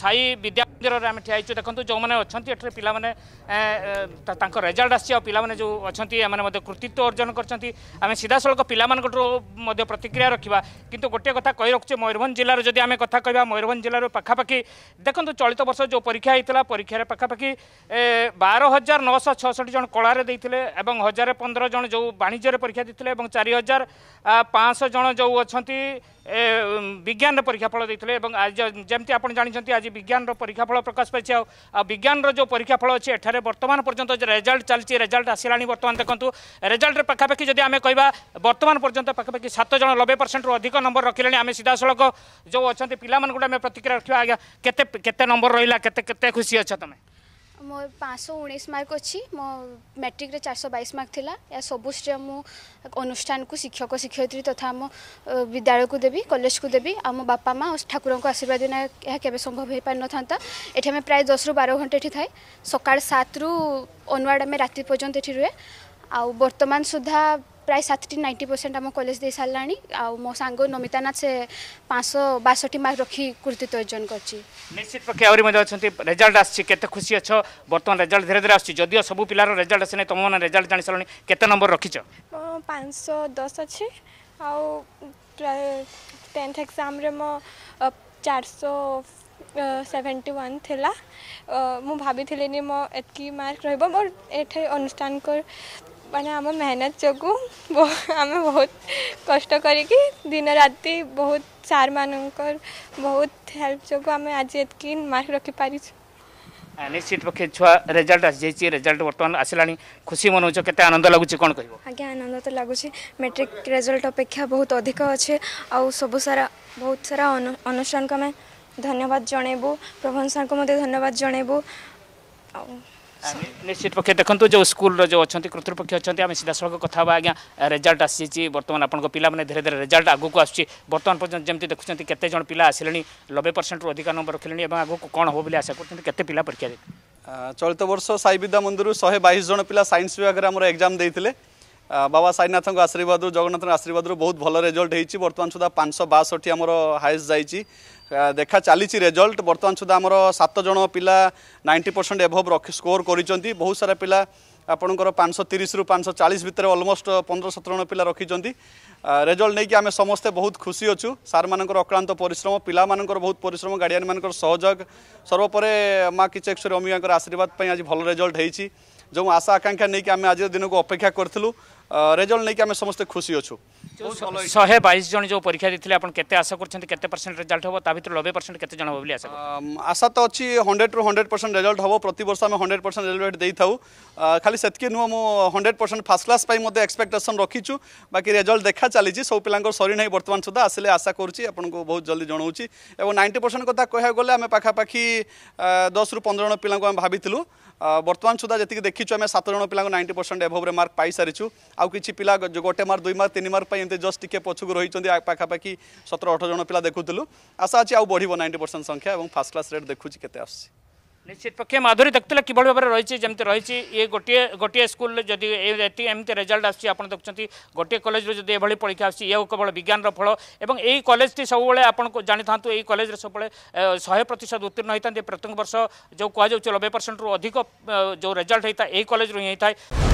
ସାଇ ବିଦ୍ୟାମନ୍ଦିରରେ ଆମେ ଠିଆ ହେଇଛୁ ଦେଖନ୍ତୁ ଯେଉଁମାନେ ଅଛନ୍ତି ଏଠାରେ ପିଲାମାନେ ତାଙ୍କ ରେଜଲ୍ଟ ଆସିଛି ଆଉ ପିଲାମାନେ ଯେଉଁ ଅଛନ୍ତି ଏମାନେ ମଧ୍ୟ କୃତିତ୍ୱ ଅର୍ଜନ କରିଛନ୍ତି ଆମେ ସିଧାସଳଖ ପିଲାମାନଙ୍କଠୁ ମଧ୍ୟ ପ୍ରତିକ୍ରିୟା ରଖିବା କିନ୍ତୁ ଗୋଟିଏ କଥା କହି ରଖୁଛେ ମୟୂରଭଞ୍ଜ ଜିଲ୍ଲାର ଯଦି ଆମେ କଥା କହିବା ମୟୂରଭଞ୍ଜ ଜିଲ୍ଲାରୁ ପାଖାପାଖି ଦେଖନ୍ତୁ ଚଳିତ ବର୍ଷ ଯେଉଁ ପରୀକ୍ଷା ହୋଇଥିଲା ପରୀକ୍ଷାରେ ପାଖାପାଖି ବାର ହଜାର ନଅଶହ ଛଅଷଠି ଜଣ କଳାରେ ଦେଇଥିଲେ ଏବଂ ହଜାରେ ପନ୍ଦର ଜଣ ଯେଉଁ ବାଣିଜ୍ୟରେ ପରୀକ୍ଷା ଦେଇଥିଲେ ଏବଂ ଚାରି ହଜାର ପାଞ୍ଚଶହ ଜଣ ଯେଉଁ ଅଛନ୍ତି ବିଜ୍ଞାନର ପରୀକ୍ଷାଫଳ ଦେଇଥିଲେ ଏବଂ ଯେମିତି ଆପଣ ଜାଣିଛନ୍ତି ଆଜି ବିଜ୍ଞାନର ପରୀକ୍ଷାଫଳ ପ୍ରକାଶ ପାଇଛି ଆଉ ଆଉ ବିଜ୍ଞାନର ଯେଉଁ ପରୀକ୍ଷାଫଳ ଅଛି ଏଠାରେ ବର୍ତ୍ତମାନ ପର୍ଯ୍ୟନ୍ତ ରେଜଲ୍ଟ ଚାଲିଛି ରେଜଲ୍ଟ ଆସିଲାଣି ବର୍ତ୍ତମାନ ଦେଖନ୍ତୁ ରେଜଲ୍ଟରେ ପାଖାପାଖି ଯଦି ଆମେ କହିବା ବର୍ତ୍ତମାନ ପର୍ଯ୍ୟନ୍ତ ପାଖାପାଖି ସାତ ଜଣ ନବେ ପରସେଣ୍ଟରୁ ଅଧିକ ନମ୍ବର ରଖିଲେଣି ଆମେ ସିଧାସଳଖ ଯେଉଁ ଅଛନ୍ତି ପିଲାମାନଙ୍କୁ ଆମେ ପ୍ରତିକ୍ରିୟା ରଖିବା ଆଜ୍ଞା କେତେ କେତେ ନମ୍ବର ରହିଲା କେତେ କେତେ ଖୁସି ଅଛ ତୁମେ ମୋର ପାଞ୍ଚଶହ ଉଣେଇଶ ମାର୍କ ଅଛି ମୋ ମ୍ୟାଟ୍ରିକ୍ରେ ଚାରିଶହ ବାଇଶ ମାର୍କ ଥିଲା ଏହା ସବୁଥିରେ ମୁଁ ଅନୁଷ୍ଠାନକୁ ଶିକ୍ଷକ ଶିକ୍ଷୟିତ୍ରୀ ତଥା ଆମ ବିଦ୍ୟାଳୟକୁ ଦେବି କଲେଜକୁ ଦେବି ଆଉ ମୋ ବାପା ମା ଠାକୁରଙ୍କ ଆଶୀର୍ବାଦ ବିନା ଏହା କେବେ ସମ୍ଭବ ହୋଇପାରିନଥାନ୍ତା ଏଠି ଆମେ ପ୍ରାୟ ଦଶରୁ ବାର ଘଣ୍ଟା ଏଠି ଥାଏ ସକାଳ ସାତରୁ ଅନୁଆଡ଼ ଆମେ ରାତି ପର୍ଯ୍ୟନ୍ତ ଏଠି ରୁହେ ଆଉ ବର୍ତ୍ତମାନ ସୁଦ୍ଧା ପ୍ରାୟ ଷାଠିଏ ନାଇଣ୍ଟି ପରସେଣ୍ଟ ଆମ କଲେଜ ଦେଇସାରିଲାଣି ଆଉ ମୋ ସାଙ୍ଗ ନମିତା ନାଥ ସେ ପାଞ୍ଚଶହ ବାଷଠି ମାର୍କ ରଖି କୃତିତ୍ୱ ଅର୍ଜନ କରିଛି ନିଶ୍ଚିତ ପକ୍ଷେ ଆହୁରି ମଧ୍ୟ ଅଛନ୍ତି ରେଜଲ୍ଟ ଆସିଛି କେତେ ଖୁସି ଅଛ ବର୍ତ୍ତମାନ ରେଜଲ୍ଟ ଧୀରେ ଧୀରେ ଆସୁଛି ଯଦିଓ ସବୁ ପିଲାର ରେଜଲ୍ଟ ଆସିନାହିଁ ତୁମମାନେ ରେଜଲ୍ଟ ଜାଣିସାରିଲଣି କେତେ ନମ୍ବର ରଖିଛ ପାଞ୍ଚଶହ ଦଶ ଅଛି ଆଉ টেন্থ এক্সামে মো চারশো সেভেন্টি ওয়ান লা মু ভাবিলি মো এতকি মার্ক রহব মোর এঠাই অনুষ্ঠান ମାନେ ଆମ ମେହନତ ଯୋଗୁଁ ଆମେ ବହୁତ କଷ୍ଟ କରିକି ଦିନ ରାତି ବହୁତ ସାର୍ମାନଙ୍କର ବହୁତ ହେଲ୍ପ ଯୋଗୁଁ ଆମେ ଆଜି ଏତିକି ମାର୍କ ରଖିପାରିଛୁ ନିଶ୍ଚିତ ପକ୍ଷେ ଛୁଆ ରେଜଲ୍ଟ ଆସିଯାଇଛି ରେଜଲ୍ଟ ବର୍ତ୍ତମାନ ଆସିଲାଣି ଖୁସି ମନଉଛ କେତେ ଆନନ୍ଦ ଲାଗୁଛି କ'ଣ କହିବ ଆଜ୍ଞା ଆନନ୍ଦ ତ ଲାଗୁଛି ମେଟ୍ରିକ୍ ରେଜଲ୍ଟ ଅପେକ୍ଷା ବହୁତ ଅଧିକ ଅଛି ଆଉ ସବୁ ସାରା ବହୁତ ସାରା ଅନୁଷ୍ଠାନକୁ ଆମେ ଧନ୍ୟବାଦ ଜଣାଇବୁ ପ୍ରଭନ ସାର୍ଙ୍କୁ ମଧ୍ୟ ଧନ୍ୟବାଦ ଜଣାଇବୁ ଆଉ নিশ্চিত পক্ষে দেখুন যে স্কুলর যে অনেক কর্তৃপক্ষ অনেক আমি সিধাসলখ কথা হবা আজ্ঞা রেজল্ট আসিছি বর্তমানে আপনার পিলা মানে ধীরে ধীরে রেজল্ট আগুক আসছে বর্তমান পর্যন্ত যেমন দেখুছেন কত জন পিলা আসলে নবে পরসেন্ট অধিক নম্বর রখিলে এবং আগুক কম হব বলে আশা করছেন কত পিলা পরীক্ষা দেবে চলিত বর্ষ সাই বিদ্যা মন্দির শহে বাইশ জন পিলা সাইন্স বিভাগের আমার এক্সাম দিয়ে বাবা ସାଇନାଥଙ୍କ ଆଶୀର୍ବାଦରୁ ଜଗନ୍ନାଥଙ୍କ ଆଶୀର୍ବାଦରୁ ବହୁତ ଭଲ ରେଜଲ୍ଟ ହେଇଛି ବର୍ତ୍ତମାନ ସୁଦ୍ଧା ପାଞ୍ଚଶହ ବାଷଠି ଆମର ହାଏଷ୍ଟ ଯାଇଛି ଦେଖା ଚାଲିଛି ରେଜଲ୍ଟ ବର୍ତ୍ତମାନ ସୁଦ୍ଧା ଆମର ସାତ ଜଣ ପିଲା ନାଇଣ୍ଟି ପରସେଣ୍ଟ ଏଭବ୍ ରଖି ସ୍କୋର କରିଛନ୍ତି ବହୁତ ସାରା ପିଲା ଆପଣଙ୍କର ପାଞ୍ଚଶହ ତିରିଶରୁ ପାଞ୍ଚଶହ ଚାଳିଶ ଭିତରେ ଅଲମୋଷ୍ଟ ପନ୍ଦର ସତର ଜଣ ପିଲା ରଖିଛନ୍ତି ରେଜଲ୍ଟ ନେଇକି ଆମେ ସମସ୍ତେ ବହୁତ ଖୁସି ଅଛୁ ସାର୍ମାନଙ୍କର ଅକ୍ଳାନ୍ତ ପରିଶ୍ରମ ପିଲାମାନଙ୍କର ବହୁତ ପରିଶ୍ରମ ଗାର୍ଡ଼ିଆନମାନଙ୍କର ସହଯୋଗ ସର୍ବୋପରେ ମା କିଚେଶ୍ୱରୀ ଅମିକାଙ୍କର ଆଶୀର୍ବାଦ ପାଇଁ ଆଜି ଭଲ ରେଜଲ୍ଟ ହେଇଛି ଯେଉଁ ଆଶା ଆକାଂକ୍ଷା ନେଇକି ଆମେ ଆଜିର ଦିନକୁ ଅପେକ୍ଷା କରିଥିଲୁ ରେଜଲ୍ଟ ନେଇକି ଆମେ ସମସ୍ତେ ଖୁସି ଅଛୁ ଶହେ ବାଇଶ ଜଣ ଯେଉଁ ପରୀକ୍ଷା ଦେଇଥିଲେ ଆପଣ କେତେ ଆଶା କରୁଛନ୍ତି କେତେ ପରସେଣ୍ଟ ରେଜଲ୍ଟ ହେବ ତା ଭିତରୁ ନବେ ପରସେଣ୍ଟ କେତେ ଜଣ ହେବ ବୋଲି ଆଶା ଆଶା ତ ଅଛି ହଣ୍ଡ୍ରେଡ଼ରୁ ହଣ୍ଡ୍ରେଡ଼ ପରସେଣ୍ଟ ରେଜଲ୍ଟ ହେବ ପ୍ରତିବର୍ଷ ଆମେ ହଣ୍ଡ୍ରେଡ଼ ପରସେଣ୍ଟ ରେଜଲ୍ଟ ଦେଇଥାଉ ଖାଲି ସେତିକି ନୁହଁ ମୁଁ ହଣ୍ଡ୍ରେଡ଼ ପରସେଣ୍ଟ ଫାର୍ଷ୍ଟ କ୍ଲାସ୍ ପାଇଁ ମଧ୍ୟ ଏକ୍ସପେକ୍ଟେସନ୍ ରଖିଛୁ ବାକି ରେଜଲ୍ଟ ଦେଖା ଚାଲିଛି ସବୁ ପିଲାଙ୍କର ସରିନାହିଁ ବର୍ତ୍ତମାନ ସୁଦ୍ଧା ଆସିଲେ ଆଶା କରୁଛି ଆପଣଙ୍କୁ ବହୁତ ଜଲ୍ଦି ଜଣାଉଛି ଏବଂ ନାଇଣ୍ଟି ପରସେଣ୍ଟ କଥା କହିବାକୁ ଗଲେ ଆମେ ପାଖାପାଖି ଦଶରୁ ପନ୍ଦର ଜଣ ପିଲାଙ୍କୁ ଆମେ ଭାବିଥିଲୁ বর্তমান সুদ্ধা যেত দেখিছু আমি সাত জন পিলা নাইনটি পরসেন্ট এভোভ্রে মার্ক পাই সারিছু আছে পিলা গোটে মার্ক দুই মার্ক তিন মার্ক এমনি জস্ট টিকি পছকু রয়েছেন পাখাপাখি সতেরো অঠর জন পিলা দেখুলু আশা আছে আউ আড়ব নাইনটি পরসেন্ট সংখ্যা এবং ফার্স্ট ক্লাস রেট দেখুছি কে আসছে নিশ্চিত পক্ষে মাধুরী দেখুলে কিভাবে ভাবে রয়েছে যেমি রয়েছে এ গোটিয়ে গোটিয়ে স্কুল যদি এমতি রেজল্ট আসছে আপনার দেখছেন গোটিয়ে কলেজর যদি এভাবে পরীক্ষা আসছে ইয়ে কেবল বিজ্ঞানর ফল এবং এই কলেজটি সবুলে আপনার জাঁ থাকে এই কলেজরে সবুলে শহে প্রতিশত উত্তীর্ণ হয়ে থাকে প্রত্যেক বর্ষ যে কুযাচ্ছে নবে পরসেন্টর অধিক যে রেজল্ট হয়ে থাকে এই কলেজর হি হয়ে থাকে